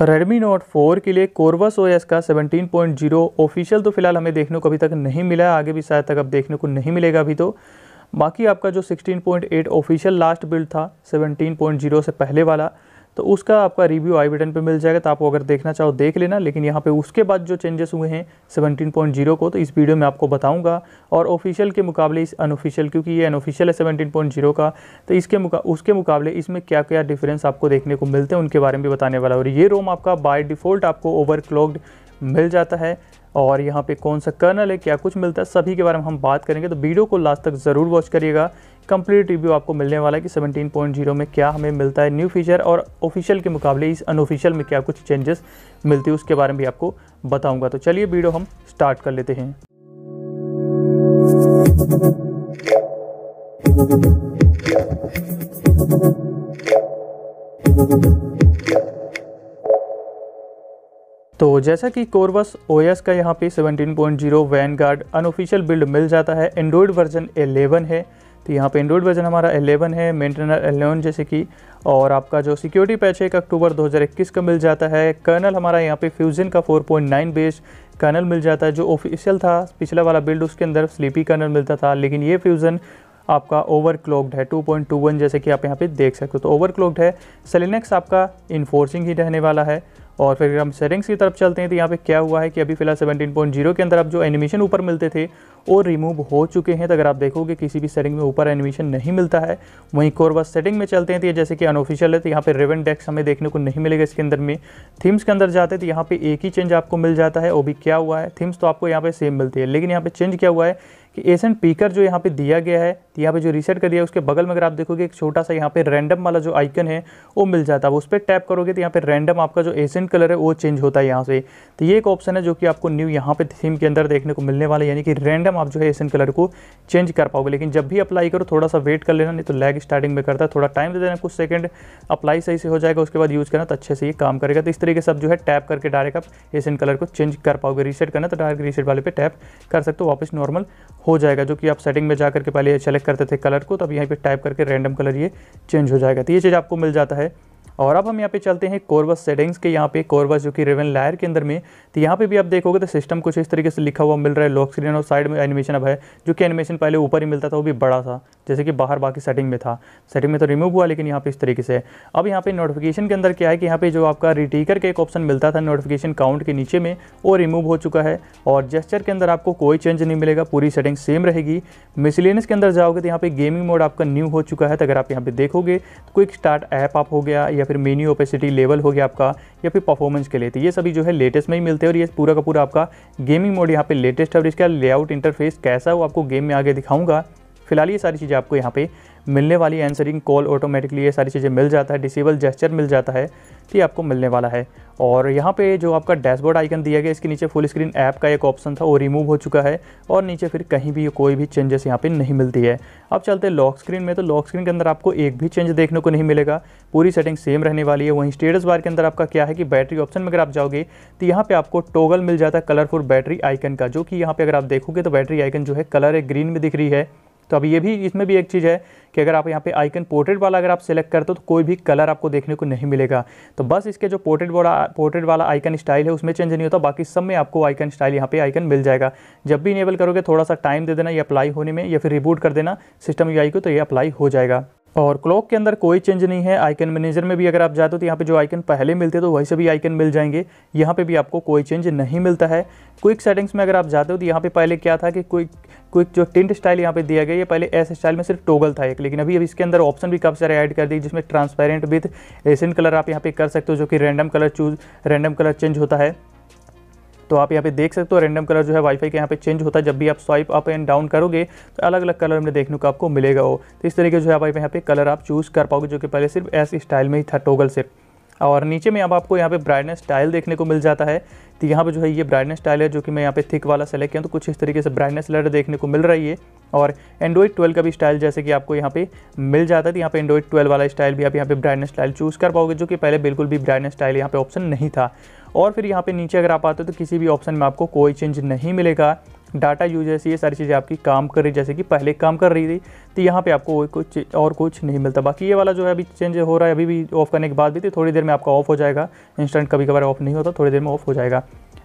Redmi note 4 के लिए कोरवस OS का 17.0 ऑफिशियल तो फिलहाल हमें देखने को अभी तक नहीं मिला है आगे भी शायद तक अब देखने को नहीं मिलेगा अभी तो बाकी आपका जो 16.8 ऑफिशियल लास्ट बिल्ड था 17.0 से पहले वाला तो उसका आपका रिव्यू आई बटन पे मिल जाएगा तो आप अगर देखना चाहो देख लेना लेकिन यहाँ पे उसके बाद जो चेंजेस हुए हैं 17.0 को तो इस वीडियो में आपको बताऊंगा और ऑफिशियल के मुकाबले इस अनऑफिशियल क्योंकि ये अनऑफिशियल है 17.0 का तो इसके मुका, उसके मुकाबले इसमें क्या क्या डिफरेंस आपको देखने को मिलते हैं उनके बारे में भी बताने वाला और ये रोम आपका बाय डिफ़ॉल्ट आपको ओवर मिल जाता है और यहाँ पे कौन सा कर्नल है क्या कुछ मिलता है सभी के बारे में हम बात करेंगे तो वीडियो को लास्ट तक ज़रूर वॉच करिएगा कंप्लीट रिव्यू आपको मिलने वाला है कि 17.0 में क्या हमें मिलता है न्यू फीचर और ऑफिशियल के मुकाबले इस अनऑफिशियल में क्या कुछ चेंजेस मिलती है उसके बारे में भी आपको बताऊँगा तो चलिए वीडियो हम स्टार्ट कर लेते हैं Thank you. तो जैसा कि कोरवस ओएस का यहाँ पे 17.0 point zero Vanguard unofficial build मिल जाता है एंड्रॉयड वर्जन 11 है तो यहाँ पे एंड्रॉयड वर्जन हमारा 11 है मेंटेनर 11 जैसे कि और आपका जो सिक्योरिटी पैच है एक अक्टूबर 2021 का मिल जाता है कर्नल हमारा यहाँ पे फ्यूजन का 4.9 बेस कर्नल मिल जाता है जो ऑफिशियल था पिछला वाला बिल्ड उसके अंदर स्लीपी कर्नल मिलता था लेकिन ये फ्यूजन आपका ओवरक्लॉक्ड है 2.21 जैसे कि आप यहाँ पे देख सकते हो तो ओवरक्लॉक्ड है सेलिनेक्स आपका इन्फोर्सिंग ही रहने वाला है और फिर हम सेटिंग्स की तरफ चलते हैं तो यहाँ पे क्या हुआ है कि अभी फिलहाल 17.0 के अंदर आप जो एनिमेशन ऊपर मिलते थे वो रिमूव हो चुके हैं तो अगर आप देखोगे किसी भी सेटिंग में ऊपर एनिमेशन नहीं मिलता है वहीं कोरबा सेटिंग में चलते हैं तो जैसे कि अनऑफिशियल है तो यहाँ पे रेवन डेस्क हमें देखने को नहीं मिलेगा इसके अंदर में थीम्स के अंदर जाते तो यहाँ पर एक ही चेंज आपको मिल जाता है वो भी क्या हुआ है थीम्स तो आपको यहाँ पर सेम मिलती है लेकिन यहाँ पर चेंज क्या हुआ है कि एंड पीकर जो यहाँ पे दिया गया है यहाँ पे जो रीसेट कर दिया है उसके बगल में अगर आप देखोगे एक छोटा सा यहाँ पे रैंडम वाला जो आइकन है वो मिल जाता है उस पर टैप करोगे तो यहाँ पे रैंडम आपका जो एसेंट कलर है वो चेंज होता है यहाँ से तो ये एक ऑप्शन है जो कि आपको न्यू यहाँ पे थीम के अंदर देखने को मिलने वाला यानी कि रैंडम आप जो है एसेंट कलर को चेंज कर पाओगे लेकिन जब भी अप्लाई करो थोड़ा सा वेट कर लेना नहीं तो लैग स्टार्टिंग में करता है थोड़ा टाइम दे देना कुछ सेकंड अप्लाई सही से हो जाएगा उसके बाद यूज़ करना तो अच्छे से ये काम करेगा तो इस तरीके से जो है टैप करके डायरेक्ट आप एसेंट कलर को चेंज कर पाओगे रीसेट करना तो डायरेक्ट रीसेट वाले पर टैप कर सकते हो वापस नॉर्मल हो जाएगा जो कि आप सेटिंग में जा करके पहले सेलेक्ट करते थे कलर को तब यहाँ पे टाइप करके रैंडम कलर ये चेंज हो जाएगा तो ये चीज़ आपको मिल जाता है और अब हम यहाँ पे चलते हैं कोरबस सेटिंग्स के यहाँ पे कोरबस जो कि रेवन लायर के अंदर में तो यहाँ पे भी आप देखोगे तो सिस्टम कुछ इस तरीके से लिखा हुआ मिल रहा है लॉक स्क्रीन और साइड में एनिमेशन अब है जो कि एनिमेशन पहले ऊपर ही मिलता था वो भी बड़ा था जैसे कि बाहर बाकी सेटिंग में था सेटिंग में तो रिमूव हुआ लेकिन यहाँ पे इस तरीके से अब यहाँ पे नोटिफिकेशन के अंदर क्या है कि यहाँ पे जो आपका रिटीकर का एक ऑप्शन मिलता था नोटिफिकेशन काउंट के नीचे में वो रिमूव हो चुका है और जेस्चर के अंदर आपको कोई चेंज नहीं मिलेगा पूरी सेटिंग सेम रहेगी मिसलेनस के अंदर जाओगे तो यहाँ पर गेमिंग मोड आपका न्यू हो चुका है तो अगर आप यहाँ पे देखोगे तो क्विक स्टार्ट ऐप आप हो गया या फिर मेन्यू ओपेसिटी लेवल हो गया आपका या फिर परफॉर्मेंस के लिए तो ये सभी जो है लेटेस्ट में ही मिलते हैं और ये पूरा का पूरा आपका गेमिंग मोड यहाँ पे लेटेस्ट है और इसका लेआउट इंटरफेस कैसा हो आपको गेम में आगे दिखाऊंगा फिलहाल ये सारी चीज़ें आपको यहाँ पे मिलने वाली आंसरिंग कॉल ऑटोमेटिकली ये सारी चीज़ें मिल जाता है डिसेबल जेस्चर मिल जाता है तो ये आपको मिलने वाला है और यहाँ पे जो आपका डैशबोर्ड आइकन दिया गया इसके नीचे फुल स्क्रीन ऐप का एक ऑप्शन था वो रिमूव हो चुका है और नीचे फिर कहीं भी कोई भी चेंजेस यहाँ पे नहीं मिलती है अब चलते हैं लॉक स्क्रीन में तो लॉक स्क्रीन के अंदर आपको एक भी चेंज देखने को नहीं मिलेगा पूरी सेटिंग सेम रहने वाली है वहीं स्टेटस बार के अंदर आपका क्या है कि बैटरी ऑप्शन में अगर आप जाओगे तो यहाँ पर आपको टोगल मिल जाता है कलरफुल बैटरी आइकन का जो कि यहाँ पर अगर आप देखोगे तो बैटरी आइकन जो है कलर एक ग्रीन में दिख रही है तो अब ये भी इसमें भी एक चीज़ है कि अगर आप यहाँ पे आइकन पोर्ट्रेट वाला अगर आप सेलेक्ट करते हो तो कोई भी कलर आपको देखने को नहीं मिलेगा तो बस इसके जो पोर्ट्रेट वाला पोर्ट्रेट वाला आइकन स्टाइल है उसमें चेंज नहीं होता बाकी सब में आपको आइकन स्टाइल यहाँ पे आइकन मिल जाएगा जब भी इनेबल करोगे थोड़ा सा टाइम दे देना ये अप्लाई होने में या फिर रिबूट कर देना सिस्टम यू को तो ये अप्लाई हो जाएगा और क्लॉक के अंदर कोई चेंज नहीं है आइकन मैनेजर में भी अगर आप जाते हो तो यहाँ पे जो आइकन पहले मिलते तो वैसे भी आइकन मिल जाएंगे यहाँ पे भी आपको कोई चेंज नहीं मिलता है क्विक सेटिंग्स में अगर आप जाते हो तो यहाँ पे पहले क्या था कि क्विक क्विक जो टिंट स्टाइल यहाँ पे दिया गया ये पहले एस स्टाइल में सिर्फ टोगल था एक लेकिन अभी अभी इसके अंदर ऑप्शन भी काफ़ी सारे ऐड कर दिए जिसमें ट्रांसपेरेंट विथ एसेंट कलर आप यहाँ पे कर सकते हो जो कि random colour choose random colour change होता है तो आप यहाँ पे देख सकते हो रैंडम कलर जो है वाईफाई के यहाँ पे चेंज होता है जब भी आप स्वाइप अप एंड डाउन करोगे तो अलग अलग कलर में देखने को आपको मिलेगा वो तो इस तरीके जो है आप यहाँ पे कलर आप चूज़ कर पाओगे जो कि पहले सिर्फ ऐसे स्टाइल में ही था टोगल से और नीचे में अब आपको यहाँ पे ब्राइटनेस स्टाइल देखने को मिल जाता है तो यहाँ पर जो है ये ब्राइटनेस टाइल है जो कि मैं यहाँ पे थिक वाला सेलेक्ट किया तो कुछ इस तरीके से ब्राइटनेस लाइट देखने को मिल रही है और एंड्रॉइड 12 का भी स्टाइल जैसे कि आपको यहाँ पे मिल जाता है तो यहाँ पे एंड्रॉइड 12 वाला स्टाइल भी आप यहाँ पे ब्राइटनेस स्टाइल चूज़ कर पाओगे जो कि पहले बिल्कुल भी ब्राइटनेस स्टाइल यहाँ पे ऑप्शन नहीं था और फिर यहाँ पे नीचे अगर आप आते हो तो किसी भी ऑप्शन में आपको कोई चेंज नहीं मिलेगा डाटा यूजर्स ये सारी चीज़ें आपकी काम कर रही जैसे कि पहले काम कर रही थी तो यहाँ पे आपको कुछ और कुछ नहीं मिलता बाकी ये वाला जो है अभी चेंज हो रहा है अभी भी ऑफ करने के बाद भी तो थोड़ी देर में आपका ऑफ हो जाएगा इंस्टेंट कभी कभार ऑफ नहीं होता थोड़ी देर में ऑफ हो जाएगा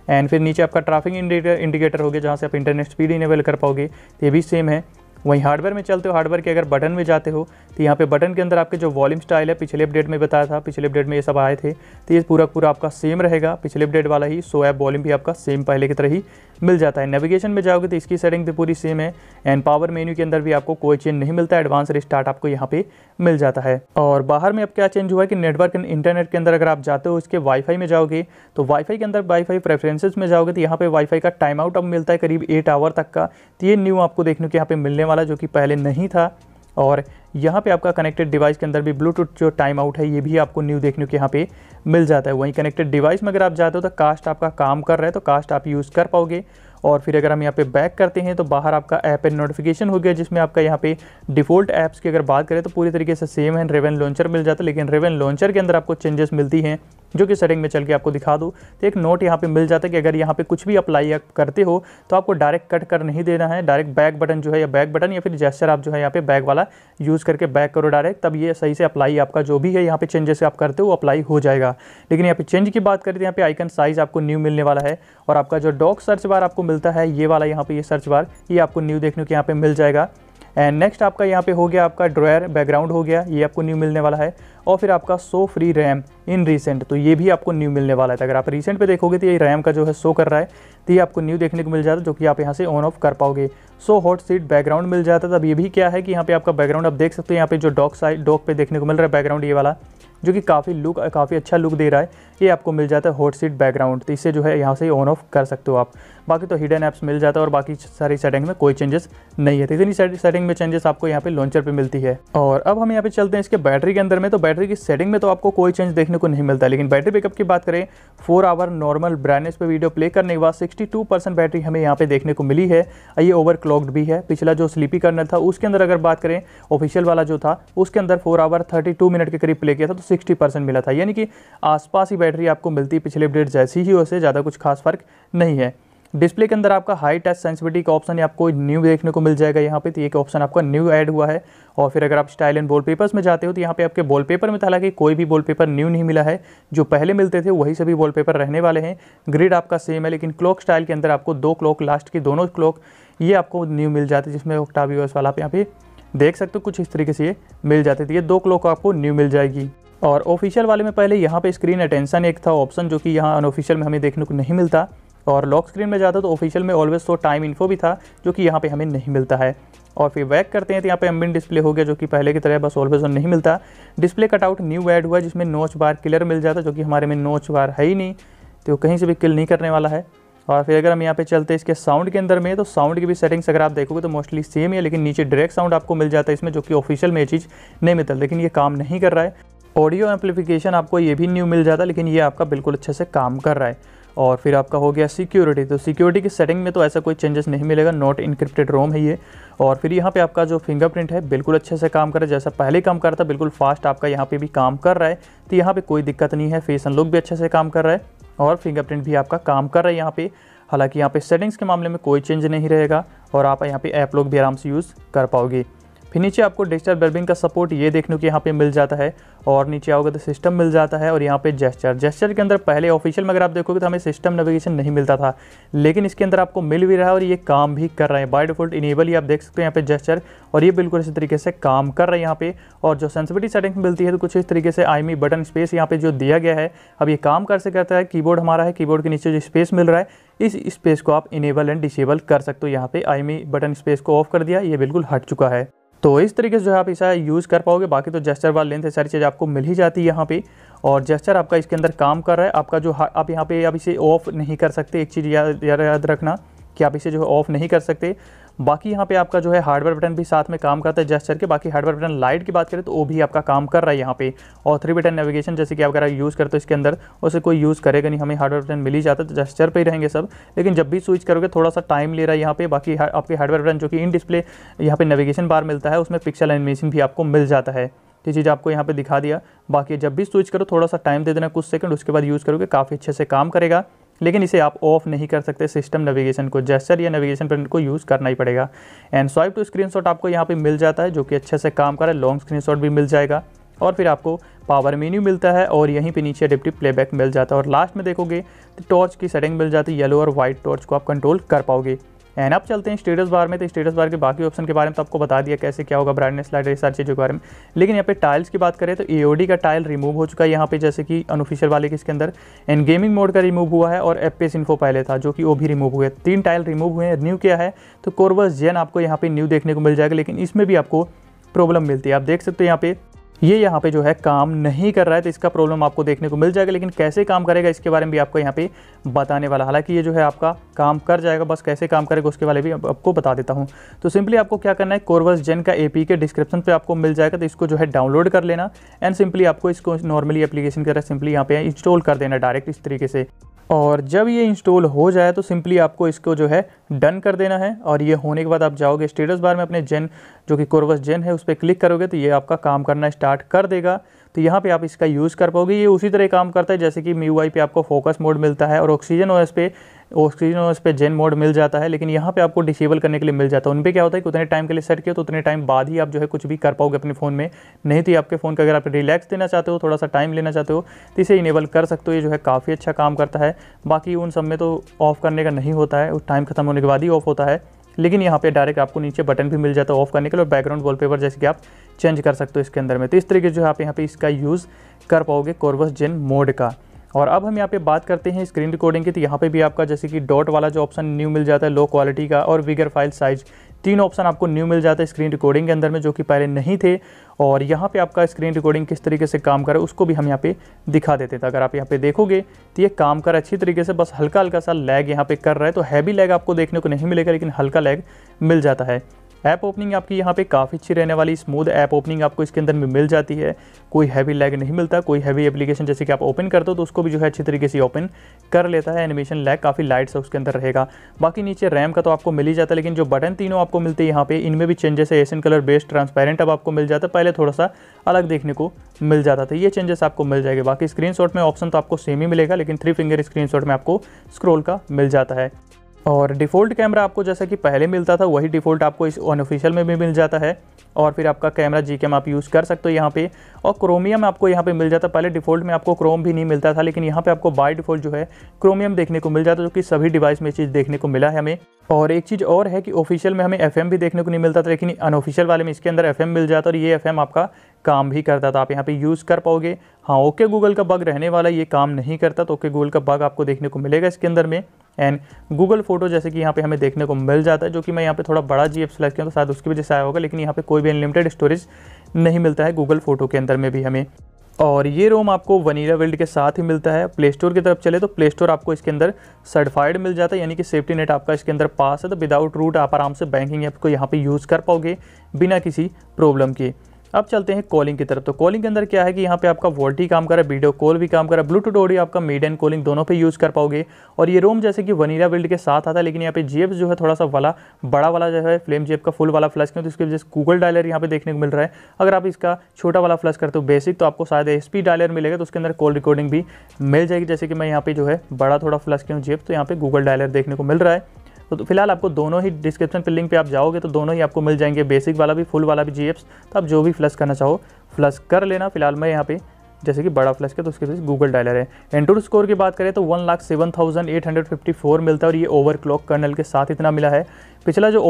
एंड फिर नीचे आपका ट्राफिक इंडिकेटर हो गया जहाँ से आप इंटरनेट स्पीड इनेबल कर पाओगे ये भी सेम है वहीं हार्डवेयर में चलते हो हार्डवेयर के अगर बटन में जाते हो तो यहाँ पे बटन के अंदर आपके जो वॉल्यूम स्टाइल है पिछले अपडेट में बताया था पिछले अपडेट में ये सब आए थे तो ये पूरा पूरा आपका सेम रहेगा पिछले अपडेट वाला ही सो ऐप वॉल्यूम भी आपका सेम पहले की तरह ही मिल जाता है नेविगेशन में जाओगे तो इसकी सेटिंग भी पूरी सेम है एंड पावर मेन्यू के अंदर भी आपको कोई चेंज नहीं मिलता एडवांस रिस्टार्ट आपको यहाँ पे मिल जाता है और बाहर में अब क्या चेंज हुआ है कि नेटवर्क इंटरनेट के अंदर अगर आप जाते हो इसके वाईफाई में जाओगे तो वाईफाई के अंदर वाईफाई प्रेफरेंसेस में जाओगे तो यहाँ पे वाईफाई का टाइम आउट अब मिलता है करीब एट आवर तक का तो ये न्यू आपको देखने को यहाँ पे मिलने वाला जो कि पहले नहीं था और यहाँ पे आपका कनेक्टेड डिवाइस के अंदर भी ब्लूटूथ जो टाइम आउट है ये भी आपको न्यू देखने को यहाँ पे मिल जाता है वहीं कनेक्टेड डिवाइस में अगर आप जाते हो तो कास्ट आपका काम कर रहा है तो कास्ट आप यूज़ कर पाओगे और फिर अगर हम यहाँ पे बैक करते हैं तो बाहर आपका ऐप एंड नोटिफिकेशन हो गया जिसमें आपका यहाँ पे डिफ़ॉल्ट ऐप्स की अगर बात करें तो पूरी तरीके से सेम है रेवन लॉन्चर मिल जाता है लेकिन रेवन लॉन्चर के अंदर आपको चेंजेस मिलती हैं जो कि सेटिंग में चल के आपको दिखा दूँ तो एक नोट यहाँ पे मिल जाता है कि अगर यहाँ पे कुछ भी अप्लाई करते हो तो आपको डायरेक्ट कट कर नहीं देना है डायरेक्ट बैक बटन जो है या बैक बटन या फिर जैसर आप जो है यहाँ पे बैक वाला यूज़ करके बैक करो डायरेक्ट तब ये सही से अप्लाई आपका जो भी है यहाँ पे चेंजेस आप करते हो अप्लाई हो जाएगा लेकिन यहाँ पे चेंज की बात करें तो यहाँ पे आइकन साइज़ आपको न्यू मिलने वाला है और आपका जो डॉक सर्च बार आपको मिलता है ये वाला यहाँ पे ये सर्च बार ये आपको न्यू देखने को यहाँ पर मिल जाएगा एंड नेक्स्ट आपका यहाँ पे हो गया आपका ड्रॉयर बैकग्राउंड हो गया ये आपको न्यू मिलने वाला है और फिर आपका so free RAM in recent तो ये भी आपको न्यू मिलने वाला है तो अगर आप रिसेंट पे देखोगे तो ये रैम का जो है शो कर रहा है तो ये आपको न्यू देखने को मिल जाता है जो कि आप यहाँ से ऑन ऑफ कर पाओगे सो हॉट सीट बैकग्राउंड मिल जाता था अब ये भी क्या है कि यहाँ पे आपका बैकग्राउंड आप देख सकते हो यहाँ पे जो डॉक साइड डॉक पे देखने को मिल रहा है बैकग्राउंड ये वाला जो कि काफ़ी लुक काफ़ी अच्छा लुक दे रहा है ये आपको मिल जाता है हॉट सीट बैकग्राउंड तो इससे जो है यहाँ से ऑन ऑफ कर सकते हो आप बाकी तो हिडन ऐप्स मिल जाता है और बाकी सारी सेटिंग में कोई चेंजेस नहीं है तो इतनी सेटिंग में चेंजेस आपको यहाँ पे लॉन्चर पे मिलती है और अब हम यहाँ पे चलते हैं इसके बैटरी के अंदर में तो बैटरी की सेटिंग में तो आपको कोई चेंज देखने को नहीं मिलता लेकिन बैटरी बैकअप की बात करें फोर आवर नॉर्मल ब्राइटनेस पर वीडियो प्ले करने के बाद सिक्सटी बैटरी हमें यहाँ पे देखने को मिली है ये ओवर क्लॉक्ड भी है पिछला जो स्लीपी कर्नल था उसके अंदर अगर बात करें ऑफिशियल वाला जो था उसके अंदर four hour thirty two minute के करीब प्ले किया था तो सिक्सटी परसेंट मिला था यानी कि आसपास ही बैटरी आपको मिलती पिछले अपडेट जैसी ही उससे ज़्यादा कुछ खास फर्क नहीं है डिस्प्ले के अंदर आपका हाई टच सेंसिटिविटी का ऑप्शन आपको न्यू देखने को मिल जाएगा यहाँ पे तो एक ऑप्शन आपका न्यू ऐड हुआ है और फिर अगर आप स्टाइल एंड वॉलपेपर्स में जाते हो तो यहाँ पे आपके वॉलपेपर में था हालांकि कोई भी वॉलपेपर न्यू नहीं मिला है जो पहले मिलते थे वही सभी वॉलपेपर रहने वाले हैं ग्रिड आपका सेम है लेकिन क्लॉक स्टाइल के अंदर आपको दो क्लॉक लास्ट की दोनों क्लॉक ये आपको न्यू मिल जाती है जिसमें ओक्टावी वाला आप यहाँ पे देख सकते हो कुछ इस तरीके से ये मिल जाते थे ये दो क्लॉक आपको न्यू मिल जाएगी और ऑफिशियल वाले में पहले यहाँ पे स्क्रीन अटेंशन एक था ऑप्शन जो कि यहाँ अनऑफिशियल में हमें देखने को नहीं मिलता और लॉक स्क्रीन में जाता तो ऑफिशियल में ऑलवेज तो टाइम इन्फो भी था जो कि यहाँ पे हमें नहीं मिलता है और फिर वैक करते हैं तो यहाँ पे एम्बिन डिस्प्ले हो गया जो कि पहले की तरह बस ऑलवेज ऑन नहीं मिलता डिस्प्ले कटआउट न्यू एड हुआ जिसमें नोच बार क्लियर मिल जाता जो कि हमारे में नोच बार है ही नहीं तो कहीं से भी किल नहीं करने वाला है और फिर अगर हम यहाँ पे चलते हैं इसके साउंड के अंदर में तो साउंड की भी सेटिंग्स अगर आप देखोगे तो मोस्टली सेम है लेकिन नीचे डायरेक्ट साउंड आपको मिल जाता है इसमें जो कि ऑफिशियल में चीज़ नहीं मिलता लेकिन ये काम नहीं कर रहा है ऑडियो एम्पलीफिकेशन आपको ये भी न्यू मिल जाता है लेकिन ये आपका बिल्कुल अच्छे से काम कर रहा है और फिर आपका हो गया सिक्योरिटी तो सिक्योरिटी की सेटिंग में तो ऐसा कोई चेंजेस नहीं मिलेगा नॉट इनक्रिप्टेड रोम है ये और फिर यहाँ पे आपका जो फिंगरप्रिंट है बिल्कुल अच्छे से काम कर रहा है जैसा पहले काम करता बिल्कुल फास्ट आपका यहाँ पे भी काम कर रहा है तो यहाँ पे कोई दिक्कत नहीं है फेस अनलुक भी अच्छे से काम कर रहा है और फिंगरप्रिंट भी आपका काम कर रहा है यहाँ पे हालांकि यहाँ पे सेटिंग्स के मामले में कोई चेंज नहीं रहेगा और आप यहाँ पे ऐप लोग भी आराम से यूज़ कर पाओगे फिर नीचे आपको डिजिटल बर्बिंग का सपोर्ट ये देखने को यहाँ पे मिल जाता है और नीचे आओगे तो सिस्टम मिल जाता है और यहाँ पे जेस्चर जेस्चर के अंदर पहले ऑफिशियल में अगर आप देखोगे तो हमें सिस्टम नेविगेशन नहीं मिलता था लेकिन इसके अंदर आपको मिल भी रहा है और ये काम भी कर रहे हैं बाय डिफॉल्ट इनेबल ही आप देख सकते हो यहाँ पे जेस्चर और ये बिल्कुल इसी तरीके से काम कर रहे है यहाँ पे और जो सेंसिविटी सेटिंग मिलती है तो कुछ इस तरीके से आईमी बटन स्पेस यहाँ पे जो दिया गया है अब ये काम कर से करता है कीबोर्ड हमारा है कीबोर्ड के नीचे जो स्पेस मिल रहा है इस स्पेस को आप इनेबल एंड डिसेबल कर सकते हो यहाँ पे आईमी बटन स्पेस को ऑफ कर दिया ये बिल्कुल हट चुका है तो इस तरीके से जो है आप इसे यूज़ कर पाओगे बाकी तो जेस्चर वाल लेंथ है सारी चीज़ आपको मिल ही जाती है यहाँ पे और जेस्चर आपका इसके अंदर काम कर रहा है आपका जो आप यहाँ पे अब इसे ऑफ नहीं कर सकते एक चीज़ याद याद रखना कि आप इसे जो है ऑफ नहीं कर सकते बाकी यहाँ पे आपका जो है हार्डवेयर बटन भी साथ में काम करता है जेस्चर के बाकी हार्डवेयर बटन लाइट की बात करें तो वो भी आपका काम कर रहा है यहाँ पे और थ्री बटन नेविगेशन जैसे कि अगर यूज़ करते हो इसके अंदर उसे कोई यूज़ करेगा नहीं हमें हार्डवेयर बटन मिल ही जाता है तो जेस्चर पर ही रहेंगे सब लेकिन जब भी स्विच करोगे थोड़ा सा टाइम ले रहा है यहाँ पे बाकी आपके हार्डवेयर बटन जो कि इन डिस्प्ले यहाँ पे नेविगेशन बार मिलता है उसमें पिक्सल एनिमेशन भी आपको मिल जाता है ये चीज़ आपको यहाँ पर दिखा दिया बाकी जब भी स्विच करो थोड़ा सा टाइम दे देना कुछ सेकंड उसके बाद यूज़ करोगे काफ़ी अच्छे से काम करेगा लेकिन इसे आप ऑफ नहीं कर सकते सिस्टम नेविगेशन को जेस्चर या नेविगेशन प्रिंट को यूज़ करना ही पड़ेगा एंड स्वाइप टू स्क्रीनशॉट आपको यहाँ पे मिल जाता है जो कि अच्छे से काम करें लॉन्ग स्क्रीनशॉट भी मिल जाएगा और फिर आपको पावर मेन्यू मिलता है और यहीं पे नीचे डिप्टी प्लेबैक मिल जाता है और लास्ट में देखोगे तो टॉर्च की सेटिंग मिल जाती है येलो और वाइट टॉर्च को आप कंट्रोल कर पाओगे एंड अब चलते हैं स्टेटस बार में तो स्टेटस बार के बाकी ऑप्शन के बारे में तो आपको बता दिया कैसे क्या होगा ब्राइटनेस लाइट इस सारी चीज़ों के बारे में लेकिन यहाँ पे टाइल्स की बात करें तो ईओडी का टाइल रिमूव हो चुका है यहाँ पे जैसे कि अनऑफिशियल वाले के इसके अंदर एंड गेमिंग मोड का रिमूव हुआ है और एपेस इन्फो पहले था जो कि वो भी रिमूव हुए तीन टाइल रिमूव हुए हैं न्यू क्या है तो कोरबस जेन आपको यहाँ पे न्यू देखने को मिल जाएगा लेकिन इसमें भी आपको प्रॉब्लम मिलती है आप देख सकते हो यहाँ पे ये यहाँ पे जो है काम नहीं कर रहा है तो इसका प्रॉब्लम आपको देखने को मिल जाएगा लेकिन कैसे काम करेगा इसके बारे में भी आपको यहाँ पे बताने वाला हालांकि ये जो है आपका काम कर जाएगा बस कैसे काम करेगा उसके बारे में भी आपको बता देता हूँ तो सिंपली आपको क्या करना है कोरवस जेन का ए के डिस्क्रिप्शन पर आपको मिल जाएगा तो इसको जो है डाउनलोड कर लेना एंड सिंपली आपको इसको नॉर्मली एप्लीकेशन की तरह सिंपली यहाँ पे इंस्टॉल कर देना डायरेक्ट इस तरीके से और जब ये इंस्टॉल हो जाए तो सिंपली आपको इसको जो है डन कर देना है और ये होने के बाद आप जाओगे स्टेटस बार में अपने जेन जो कि कोरवस जेन है उस पर क्लिक करोगे तो ये आपका काम करना स्टार्ट कर देगा तो यहाँ पे आप इसका यूज़ कर पाओगे ये उसी तरह काम करता है जैसे कि मी वाई पे आपको फोकस मोड मिलता है और ऑक्सीजन ओएस पे ऑक्सीजन ओएस पे जेन मोड मिल जाता है लेकिन यहाँ पे आपको डिसेबल करने के लिए मिल जाता है उन पर क्या होता है कि उतने टाइम के लिए सेट किया तो उतने टाइम बाद ही आप जो है कुछ भी कर पाओगे अपने फ़ोन में नहीं तो आपके फ़ोन का अगर आप रिलैक्स देना चाहते हो थोड़ा सा टाइम लेना चाहते हो तो इसे इनेबल कर सकते हो ये जो है काफ़ी अच्छा काम करता है बाकी उन सब में तो ऑफ़ करने का नहीं होता है टाइम ख़त्म होने के बाद ही ऑफ़ होता है लेकिन यहाँ पे डायरेक्ट आपको नीचे बटन भी मिल जाता है ऑफ करने के लिए और बैकग्राउंड वॉलपेपर जैसे कि आप चेंज कर सकते हो इसके अंदर में तो इस तरीके जो है आप यहाँ पे इसका यूज़ कर पाओगे कोरबस जेन मोड का और अब हम यहाँ पे बात करते हैं स्क्रीन रिकॉर्डिंग की तो यहाँ पे भी आपका जैसे कि डॉट वाला जो ऑप्शन न्यू मिल जाता है लो क्वालिटी का और बिगर फाइल साइज तीन ऑप्शन आपको न्यू मिल जाता है स्क्रीन रिकॉर्डिंग के अंदर में जो कि पहले नहीं थे और यहाँ पे आपका स्क्रीन रिकॉर्डिंग किस तरीके से काम करे उसको भी हम यहाँ पे दिखा देते थे तो अगर आप यहाँ पे देखोगे तो ये काम कर अच्छी तरीके से बस हल्का हल्का सा लैग यहाँ पे कर रहा है तो हैवी लैग आपको देखने को नहीं मिलेगा लेकिन हल्का लैग मिल जाता है ऐप ओपनिंग आपकी यहाँ पे काफ़ी अच्छी रहने वाली स्मूथ ऐप ओपनिंग आपको इसके अंदर में मिल जाती है कोई हैवी लैग नहीं मिलता कोई हैवी एप्लीकेशन जैसे कि आप ओपन करते हो तो उसको भी जो है अच्छी तरीके से ओपन कर लेता है एनिमेशन लैग काफ़ी लाइट सा उसके अंदर रहेगा बाकी नीचे रैम का तो आपको मिल ही जाता है लेकिन जो बटन तीनों आपको मिलते हैं यहाँ पे इनमें भी चेंजेस है एशियन कलर बेस्ड ट्रांसपेरेंट अब आपको मिल जाता है पहले थोड़ा सा अलग देखने को मिल जाता था ये चेंजेस आपको मिल जाएंगे बाकी स्क्रीन में ऑप्शन तो आपको सेम ही मिलेगा लेकिन थ्री फिंगर स्क्रीन में आपको स्क्रोल का मिल जाता है और डिफ़ॉल्ट कैमरा आपको जैसा कि पहले मिलता था वही डिफ़ॉल्ट आपको इस अनऑफिशियल में भी मिल जाता है और फिर आपका कैमरा जी आप यूज़ कर सकते हो यहाँ पे और क्रोमियम आपको यहाँ पे मिल जाता पहले डिफ़ॉल्ट में आपको क्रोम भी नहीं मिलता था लेकिन यहाँ पे आपको बाय डिफ़ॉल्ट जो है क्रोमियम देखने को मिल जाता जो कि सभी डिवाइस में चीज़ देखने को मिला है हमें और एक चीज़ और है कि ऑफिशियल में हमें एफ भी देखने को नहीं मिलता था लेकिन अनऑफिशियल वाले में इसके अंदर एफ मिल जाता और ये एफ आपका काम भी करता था आप यहाँ पे यूज़ कर पाओगे हाँ ओके गूगल का बग रहने वाला ये काम नहीं करता तो ओके गूगल का बग आपको देखने को मिलेगा इसके अंदर में एंड गूगल फोटो जैसे कि यहाँ पे हमें देखने को मिल जाता है जो कि मैं यहाँ पे थोड़ा बड़ा जी एप सेलेक्ट किया तो शायद उसकी वजह से आया होगा लेकिन यहाँ पे कोई भी अनलिमिटेड स्टोरेज नहीं मिलता है गूगल फोटो के अंदर में भी हमें और ये रोम आपको वनीला वर्ल्ड के साथ ही मिलता है प्ले स्टोर की तरफ चले तो प्ले स्टोर आपको इसके अंदर सर्टिफाइड मिल जाता है यानी कि सेफ्टी नेट आपका इसके अंदर पास है तो विदाउट रूट आप आराम से बैंकिंग ऐप को यहाँ पर यूज़ कर पाओगे बिना किसी प्रॉब्लम के अब चलते हैं कॉलिंग की तरफ तो कॉलिंग के अंदर क्या है कि यहाँ पे आपका ही काम कर रहा है वीडियो कॉल भी काम कर रहा है ब्लूटूथ ऑडियो आपका मीडियन एंड कॉलिंग दोनों पे यूज़ कर पाओगे और ये रोम जैसे कि वनीला बिल्ड के साथ आता है लेकिन यहाँ पे जीएप्स जो है थोड़ा सा वाला बड़ा वाला जो है फ्लेम जेब का फुल वाला फ्लश क्यों तो इसकी वजह से गूगल डायलर यहाँ पे देखने को मिल रहा है अगर आप इसका छोटा वाला फ्लश करते हो बेसिक तो आपको शायद एस डायलर मिलेगा तो उसके अंदर कॉल रिकॉर्डिंग भी मिल जाएगी जैसे कि मैं यहाँ पे जो है बड़ा थोड़ा फ्लश क्यों जेब तो यहाँ पे गूगल डायलर देखने को मिल रहा है तो फिलहाल आपको दोनों ही डिस्क्रिप्शन पे लिंक पे आप जाओगे तो दोनों ही आपको मिल जाएंगे बेसिक वाला भी फुल वाला भी जी तो आप जो भी फ्लश करना चाहो फ्लश कर लेना फिलहाल मैं यहाँ पर जैसे कि बड़ा फ्लश के तो उसके पीछे गूगल डायलर है एंटूर स्कोर की बात करें तो one lakh seven thousand eight hundred fifty four मिलता है और ये ओवर क्लॉक कर्नल के साथ इतना मिला है पिछला जो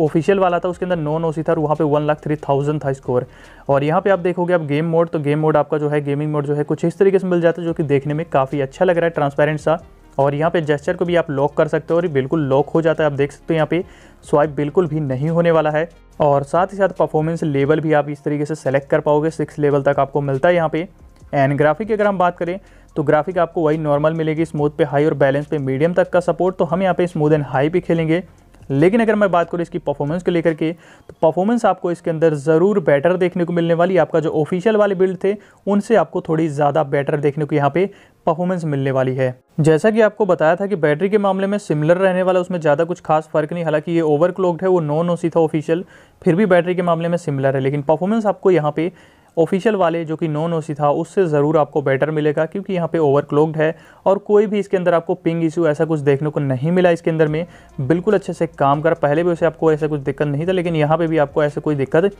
ऑफिशियल वाला था उसके अंदर नॉन ओसी था और वहाँ पे वन लाख थ्री थाउजेंड था स्कोर और यहाँ पे आप देखोगे आप गेम मोड तो गेम मोड आपका जो है गेमिंग मोड जो है कुछ इस तरीके से मिल जाता है जो कि देखने में काफ़ी अच्छा लग रहा है ट्रांसपेरेंट सा और यहाँ पे जेस्चर को भी आप लॉक कर सकते हो और बिल्कुल लॉक हो जाता है आप देख सकते हो यहाँ पे स्वाइप बिल्कुल भी नहीं होने वाला है और साथ ही साथ परफॉर्मेंस लेवल भी आप इस तरीके से सेलेक्ट कर पाओगे सिक्स लेवल तक आपको मिलता है यहाँ पे एंड ग्राफिक की अगर हम बात करें तो ग्राफिक आपको वही नॉर्मल मिलेगी स्मूथ पे हाई और बैलेंस पे मीडियम तक का सपोर्ट तो हम यहाँ पे स्मूथ एंड हाई पे खेलेंगे लेकिन अगर मैं बात करूँ इसकी परफॉर्मेंस को लेकर के तो परफॉर्मेंस आपको इसके अंदर ज़रूर बेटर देखने को मिलने वाली आपका जो ऑफिशियल वाले बिल्ड थे उनसे आपको थोड़ी ज़्यादा बेटर देखने को यहाँ पे परफॉर्मेंस मिलने वाली है जैसा कि आपको बताया था कि बैटरी के मामले में सिमिलर रहने वाला उसमें ज़्यादा कुछ खास फर्क नहीं हालांकि ये ओवरक्लॉक्ड है वो नॉन ओसी था ऑफिशियल फिर भी बैटरी के मामले में सिमिलर है लेकिन परफॉर्मेंस आपको यहाँ पे ऑफिशियल वाले जो कि नॉन ओसी था उससे ज़रूर आपको बेटर मिलेगा क्योंकि यहाँ पे ओवरक्लॉक्ड है और कोई भी इसके अंदर आपको पिंग इशू ऐसा कुछ देखने को नहीं मिला इसके अंदर में बिल्कुल अच्छे से काम कर पहले भी उसे आपको ऐसा कुछ दिक्कत नहीं था लेकिन यहाँ पे भी आपको ऐसा कोई दिक्कत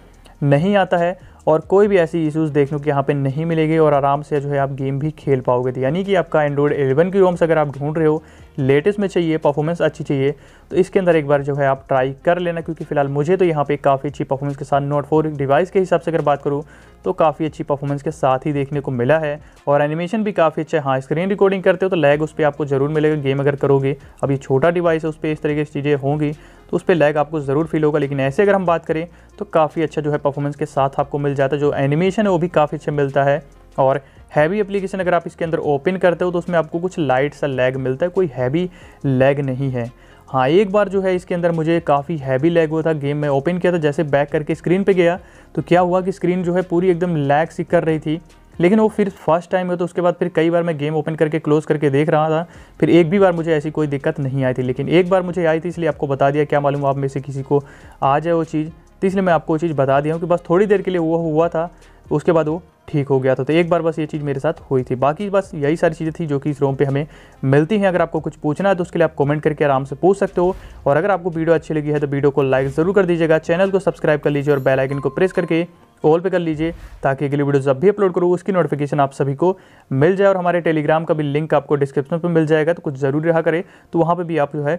नहीं आता है और कोई भी ऐसी इश्यूज़ देखने को यहाँ पे नहीं मिलेगी और आराम से जो है आप गेम भी खेल पाओगे तो यानी कि आपका एंड्रॉयड एलेवन की रोम्स अगर आप ढूंढ रहे हो लेटेस्ट में चाहिए परफॉर्मेंस अच्छी चाहिए तो इसके अंदर एक बार जो है आप ट्राई कर लेना क्योंकि फिलहाल मुझे तो यहाँ पे काफ़ी अच्छी परफॉर्मेंस के साथ नोट फोर डिवाइस के हिसाब से अगर बात करूँ तो काफ़ी अच्छी परफॉर्मेंस के साथ ही देखने को मिला है और एनिमेशन भी काफ़ी अच्छा हाँ स्क्रीन रिकॉर्डिंग करते हो तो लैग उस पर आपको ज़रूर मिलेगा गेम अगर करोगे अब ये छोटा डिवाइस है उस पर इस तरीके की चीज़ें होंगी तो उस पर लैग आपको ज़रूर फील होगा लेकिन ऐसे अगर हम बात करें तो काफ़ी अच्छा जो है परफॉर्मेंस के साथ आपको मिल जाता है जो एनिमेशन है वो भी काफ़ी अच्छा मिलता है और हैवी एप्लीकेशन अगर आप इसके अंदर ओपन करते हो तो उसमें आपको कुछ लाइट सा लैग मिलता है कोई हैवी लैग नहीं है हाँ एक बार जो है इसके अंदर मुझे काफ़ी हैवी लैग हुआ था गेम में ओपन किया था जैसे बैक करके स्क्रीन पे गया तो क्या हुआ कि स्क्रीन जो है पूरी एकदम लैग सी कर रही थी लेकिन वो फिर फर्स्ट टाइम है तो उसके बाद फिर कई बार मैं गेम ओपन करके क्लोज़ करके देख रहा था फिर एक भी बार मुझे ऐसी कोई दिक्कत नहीं आई थी लेकिन एक बार मुझे आई थी इसलिए आपको बता दिया क्या मालूम आप में से किसी को आ जाए वो चीज़ तो इसलिए मैं आपको वो चीज़ बता दिया हूँ कि बस थोड़ी देर के लिए वो हुआ था उसके बाद वो ठीक हो गया था तो एक बार बस ये चीज़ मेरे साथ हुई थी बाकी बस यही सारी चीज़ें थी जो कि इस रोम पे हमें मिलती हैं अगर आपको कुछ पूछना है तो उसके लिए आप कमेंट करके आराम से पूछ सकते हो और अगर आपको वीडियो अच्छी लगी है तो वीडियो को लाइक ज़रूर कर दीजिएगा चैनल को सब्सक्राइब कर लीजिए और बेलाइकन को प्रेस करके ऑल पे कर लीजिए ताकि अगली वीडियो जब भी अपलोड करूँ उसकी नोटिफिकेशन आप सभी को मिल जाए और हमारे टेलीग्राम का भी लिंक आपको डिस्क्रिप्शन पर मिल जाएगा तो कुछ ज़रूर रहा करें तो वहाँ पर भी आप जो है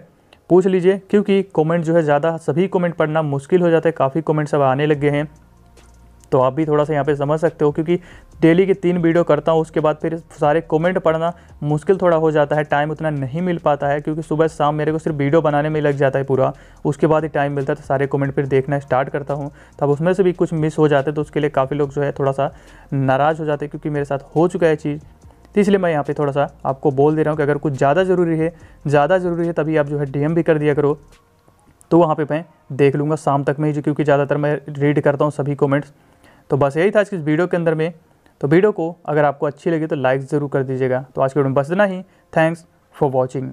पूछ लीजिए क्योंकि कमेंट जो है ज़्यादा सभी कमेंट पढ़ना मुश्किल हो जाता है काफ़ी कमेंट्स अब आने लग गए हैं तो आप भी थोड़ा सा यहाँ पे समझ सकते हो क्योंकि डेली के तीन वीडियो करता हूँ उसके बाद फिर सारे कमेंट पढ़ना मुश्किल थोड़ा हो जाता है टाइम उतना नहीं मिल पाता है क्योंकि सुबह शाम मेरे को सिर्फ वीडियो बनाने में लग जाता है पूरा उसके बाद ही टाइम मिलता है तो सारे कमेंट फिर देखना स्टार्ट करता हूँ तब उसमें से भी कुछ मिस हो जाते तो उसके लिए काफ़ी लोग जो है थोड़ा सा नाराज़ हो जाते क्योंकि मेरे साथ हो चुका है चीज़ तो इसलिए मैं यहाँ पे थोड़ा सा आपको बोल दे रहा हूँ कि अगर कुछ ज़्यादा ज़रूरी है ज़्यादा ज़रूरी है तभी आप जो है डीएम भी कर दिया करो तो वहाँ पे मैं देख लूँगा शाम तक में ही क्योंकि ज़्यादातर मैं रीड करता हूँ सभी कमेंट्स तो बस यही था आज की वीडियो के अंदर में तो वीडियो को अगर आपको अच्छी लगी तो लाइक ज़रूर कर दीजिएगा तो आज के वीडियो में बस इतना ही थैंक्स फॉर वॉचिंग